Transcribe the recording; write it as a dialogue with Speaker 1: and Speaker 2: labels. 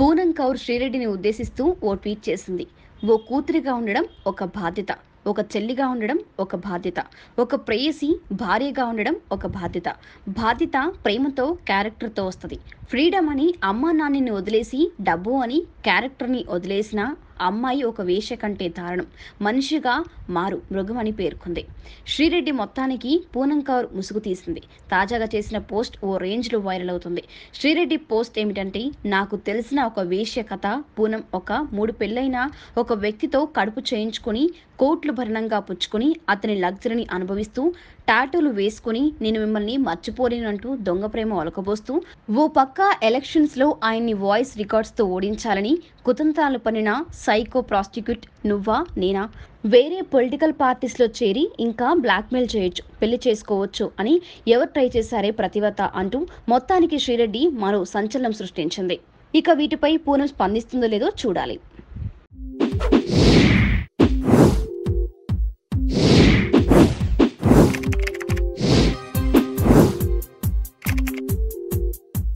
Speaker 1: పూనం కౌర్ శ్రీరెడ్డిని ఉద్దేశిస్తూ ఓ ట్వీట్ చేసింది ఓ కూతురిగా ఉండడం ఒక బాధ్యత ఒక చెల్లిగా ఉండడం ఒక బాధ్యత ఒక ప్రేయసి భార్యగా ఉండడం ఒక బాధ్యత బాధ్యత ప్రేమతో క్యారెక్టర్తో వస్తుంది ఫ్రీడమ్ అని అమ్మ నాన్నని వదిలేసి డబ్బు అని క్యారెక్టర్ని వదిలేసిన అమ్మాయి ఒక వేష కంటే దారుణం మనిషిగా మారు మృగమని పేర్కొంది శ్రీరెడ్డి మొత్తానికి పూనం కౌర్ ముసుగు తీసింది తాజాగా చేసిన పోస్ట్ ఓ రేంజ్లో వైరల్ అవుతుంది శ్రీరెడ్డి పోస్ట్ ఏమిటంటే నాకు తెలిసిన ఒక వేష కథ పూనం ఒక మూడు పెళ్ళైన ఒక వ్యక్తితో కడుపు చేయించుకుని కోట్లు భరణంగా పుచ్చుకుని అతని లగ్జరీని అనుభవిస్తూ టాటూలు వేసుకుని నేను మిమ్మల్ని మర్చిపోలేనంటూ దొంగ ప్రేమ ఒలకబోస్తూ ఓ పక్క ఎలక్షన్స్లో ఆయన్ని వాయిస్ రికార్డ్స్తో ఓడించాలని కుతంత్రాలు పనిన సైకో ప్రాస్టిక్యూట్ నువ్వా నేనా వేరే పొలిటికల్ పార్టీస్లో చేరి ఇంకా బ్లాక్మెయిల్ చేయొచ్చు పెళ్లి చేసుకోవచ్చు అని ఎవరు ట్రై చేశారే ప్రతివత అంటూ మొత్తానికి శ్రీరెడ్డి మరో సంచలనం సృష్టించింది ఇక వీటిపై పూనం స్పందిస్తుందో లేదో చూడాలి